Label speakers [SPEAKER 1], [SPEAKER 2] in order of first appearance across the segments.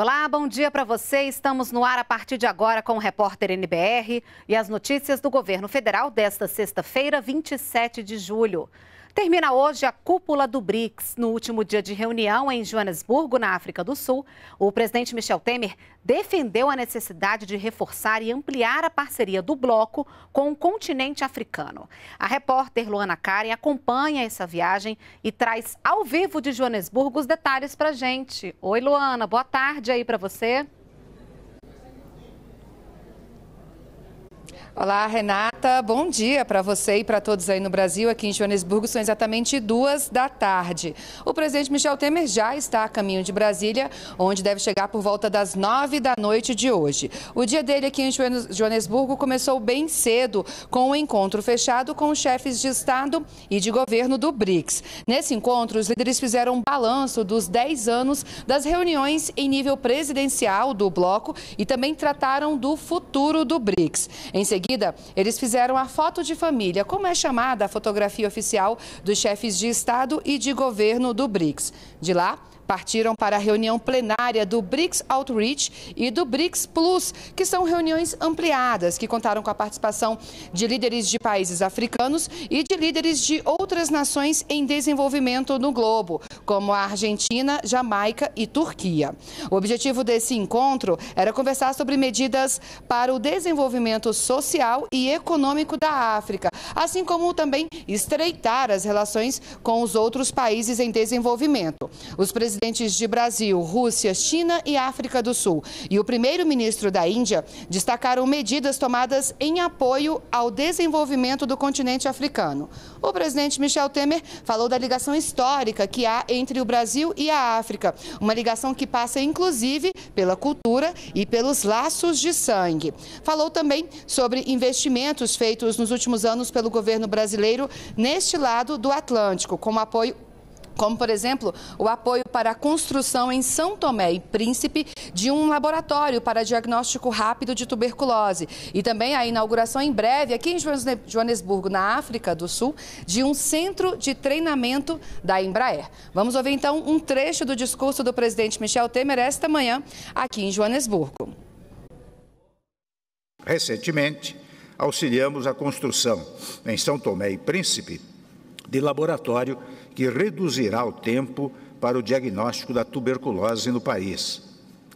[SPEAKER 1] Olá, bom dia para você. Estamos no ar a partir de agora com o repórter NBR e as notícias do governo federal desta sexta-feira, 27 de julho. Termina hoje a cúpula do BRICS. No último dia de reunião em Joanesburgo, na África do Sul, o presidente Michel Temer defendeu a necessidade de reforçar e ampliar a parceria do bloco com o continente africano. A repórter Luana Karen acompanha essa viagem e traz ao vivo de Joanesburgo os detalhes para gente. Oi, Luana, boa tarde aí para você.
[SPEAKER 2] Olá, Renata. Bom dia para você e para todos aí no Brasil. Aqui em Joanesburgo são exatamente duas da tarde. O presidente Michel Temer já está a caminho de Brasília, onde deve chegar por volta das nove da noite de hoje. O dia dele aqui em Joanesburgo começou bem cedo, com um encontro fechado com os chefes de Estado e de governo do BRICS. Nesse encontro, os líderes fizeram um balanço dos dez anos das reuniões em nível presidencial do bloco e também trataram do futuro do BRICS. Em seguida, seguida, eles fizeram a foto de família, como é chamada a fotografia oficial dos chefes de Estado e de governo do BRICS. De lá, partiram para a reunião plenária do BRICS Outreach e do BRICS Plus, que são reuniões ampliadas, que contaram com a participação de líderes de países africanos e de líderes de outras nações em desenvolvimento no globo, como a Argentina, Jamaica e Turquia. O objetivo desse encontro era conversar sobre medidas para o desenvolvimento social e econômico da África, assim como também estreitar as relações com os outros países em desenvolvimento. Os presidentes presidentes de Brasil, Rússia, China e África do Sul e o primeiro-ministro da Índia destacaram medidas tomadas em apoio ao desenvolvimento do continente africano. O presidente Michel Temer falou da ligação histórica que há entre o Brasil e a África, uma ligação que passa inclusive pela cultura e pelos laços de sangue. Falou também sobre investimentos feitos nos últimos anos pelo governo brasileiro neste lado do Atlântico, como apoio como, por exemplo, o apoio para a construção em São Tomé e Príncipe de um laboratório para diagnóstico rápido de tuberculose e também a inauguração em breve, aqui em Joanesburgo, na África do Sul, de um centro de treinamento da Embraer. Vamos ouvir então um trecho do discurso do presidente Michel Temer esta manhã, aqui em Joanesburgo.
[SPEAKER 3] Recentemente, auxiliamos a construção em São Tomé e Príncipe de laboratório que reduzirá o tempo para o diagnóstico da tuberculose no país.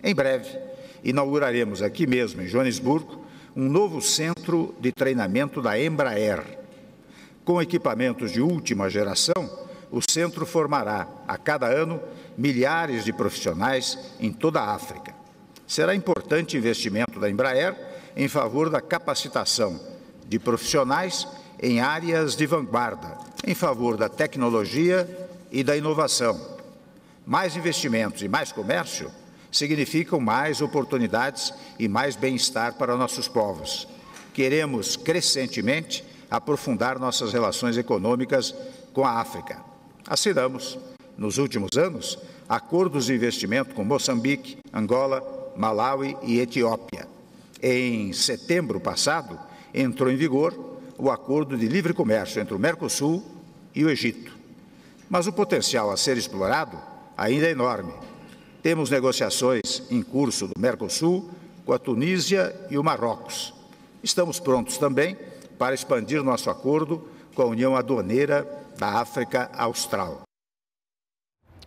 [SPEAKER 3] Em breve, inauguraremos aqui mesmo, em Joanesburgo, um novo centro de treinamento da Embraer. Com equipamentos de última geração, o centro formará, a cada ano, milhares de profissionais em toda a África. Será importante investimento da Embraer em favor da capacitação de profissionais em áreas de vanguarda, em favor da tecnologia e da inovação. Mais investimentos e mais comércio significam mais oportunidades e mais bem-estar para nossos povos. Queremos crescentemente aprofundar nossas relações econômicas com a África. Assinamos, nos últimos anos, acordos de investimento com Moçambique, Angola, Malawi e Etiópia. Em setembro passado, entrou em vigor o acordo de livre comércio entre o Mercosul e o Egito. Mas o potencial a ser explorado ainda é enorme. Temos negociações em curso do Mercosul com a Tunísia e o Marrocos. Estamos prontos também para expandir nosso acordo com a União Aduaneira da África Austral.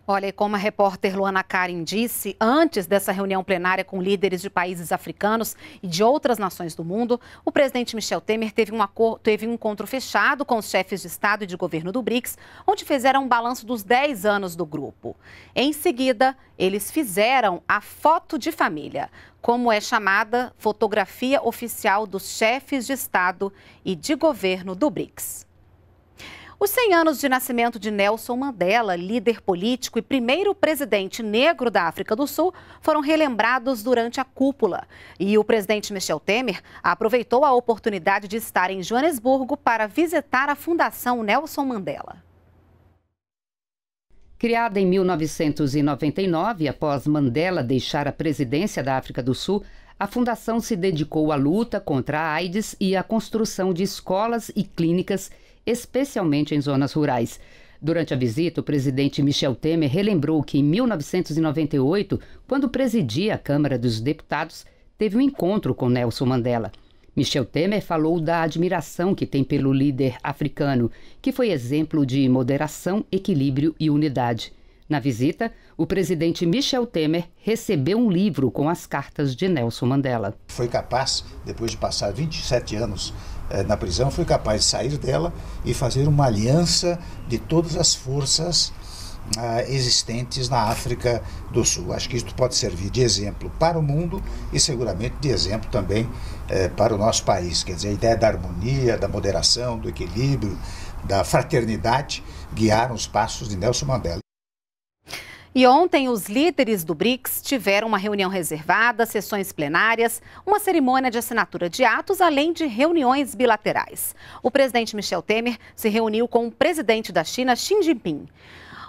[SPEAKER 1] Olha, e como a repórter Luana Karim disse, antes dessa reunião plenária com líderes de países africanos e de outras nações do mundo, o presidente Michel Temer teve um, acordo, teve um encontro fechado com os chefes de Estado e de governo do BRICS, onde fizeram um balanço dos 10 anos do grupo. Em seguida, eles fizeram a foto de família, como é chamada fotografia oficial dos chefes de Estado e de governo do BRICS. Os 100 anos de nascimento de Nelson Mandela, líder político e primeiro presidente negro da África do Sul, foram relembrados durante a cúpula. E o presidente Michel Temer aproveitou a oportunidade de estar em Joanesburgo para visitar a Fundação Nelson Mandela.
[SPEAKER 2] Criada em 1999, após Mandela deixar a presidência da África do Sul, a fundação se dedicou à luta contra a AIDS e à construção de escolas e clínicas especialmente em zonas rurais. Durante a visita, o presidente Michel Temer relembrou que em 1998, quando presidia a Câmara dos Deputados, teve um encontro com Nelson Mandela. Michel Temer falou da admiração que tem pelo líder africano, que foi exemplo de moderação, equilíbrio e unidade. Na visita, o presidente Michel Temer recebeu um livro com as cartas de
[SPEAKER 3] Nelson Mandela. Foi capaz, depois de passar 27 anos eh, na prisão, foi capaz de sair dela e fazer uma aliança de todas as forças ah, existentes na África do Sul. Acho que isto pode servir de exemplo para o mundo e seguramente de exemplo também eh, para o nosso país. Quer dizer, a ideia da harmonia, da moderação, do equilíbrio, da fraternidade guiaram os passos de Nelson Mandela.
[SPEAKER 1] E ontem, os líderes do BRICS tiveram uma reunião reservada, sessões plenárias, uma cerimônia de assinatura de atos, além de reuniões bilaterais. O presidente Michel Temer se reuniu com o presidente da China, Xi Jinping.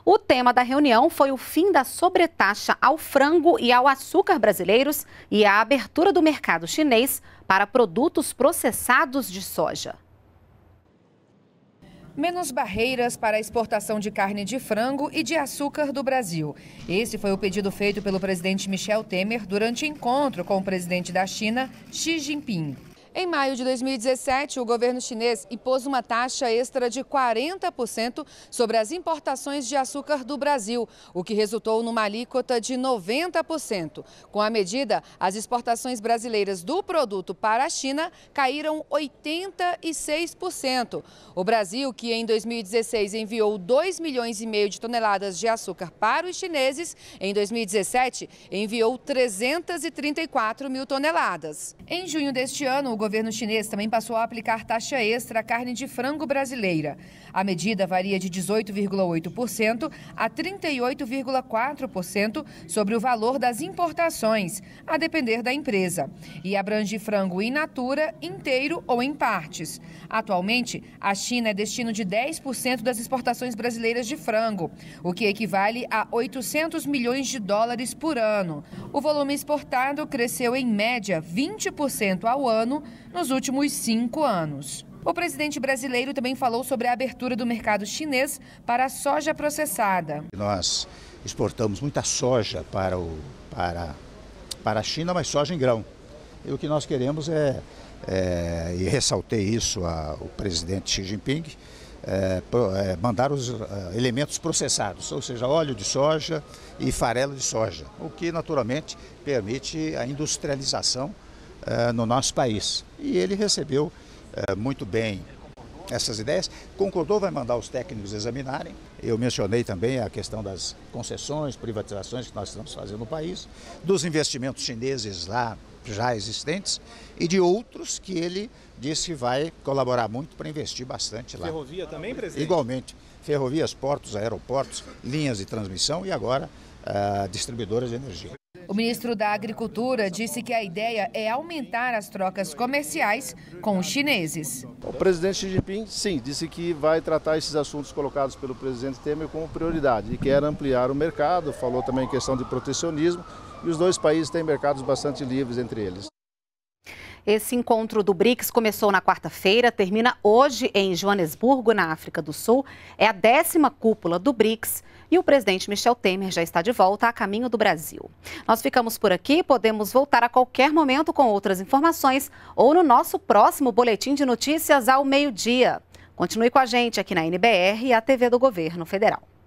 [SPEAKER 1] O tema da reunião foi o fim da sobretaxa ao frango e ao açúcar brasileiros e a abertura do mercado chinês para produtos processados de soja
[SPEAKER 2] menos barreiras para a exportação de carne de frango e de açúcar do Brasil. Esse foi o pedido feito pelo presidente Michel Temer durante encontro com o presidente da China, Xi Jinping. Em maio de 2017, o governo chinês impôs uma taxa extra de 40% sobre as importações de açúcar do Brasil, o que resultou numa alíquota de 90%. Com a medida, as exportações brasileiras do produto para a China caíram 86%. O Brasil, que em 2016 enviou 2 milhões e meio de toneladas de açúcar para os chineses, em 2017 enviou 334 mil toneladas. Em junho deste ano, o governo chinês também passou a aplicar taxa extra à carne de frango brasileira. A medida varia de 18,8% a 38,4% sobre o valor das importações, a depender da empresa, e abrange frango in natura, inteiro ou em partes. Atualmente, a China é destino de 10% das exportações brasileiras de frango, o que equivale a 800 milhões de dólares por ano. O volume exportado cresceu em média 20% ao ano nos últimos cinco anos. O presidente brasileiro também falou sobre a abertura do mercado chinês para a soja processada.
[SPEAKER 3] Nós exportamos muita soja para, o, para, para a China, mas soja em grão. E o que nós queremos é, é e ressaltei isso ao presidente Xi Jinping, é, é, mandar os é, elementos processados, ou seja, óleo de soja e farelo de soja, o que naturalmente permite a industrialização eh, no nosso país. E ele recebeu eh, muito bem essas ideias, concordou, vai mandar os técnicos examinarem. Eu mencionei também a questão das concessões, privatizações que nós estamos fazendo no país, dos investimentos chineses lá já existentes e de outros que ele disse que vai colaborar muito para investir bastante lá. Ferrovia também, presidente? Igualmente. Ferrovias, portos, aeroportos, linhas de transmissão e agora uh, distribuidoras de energia.
[SPEAKER 2] O ministro da Agricultura disse que a ideia é aumentar as trocas comerciais com os chineses.
[SPEAKER 3] O presidente Xi Jinping, sim, disse que vai tratar esses assuntos colocados pelo presidente Temer como prioridade e quer ampliar o mercado, falou também em questão de protecionismo e os dois países têm mercados bastante livres entre eles. Esse
[SPEAKER 1] encontro do BRICS começou na quarta-feira, termina hoje em Joanesburgo, na África do Sul. É a décima cúpula do BRICS e o presidente Michel Temer já está de volta a caminho do Brasil. Nós ficamos por aqui, podemos voltar a qualquer momento com outras informações ou no nosso próximo boletim de notícias ao meio-dia. Continue com a gente aqui na NBR e a TV do Governo Federal.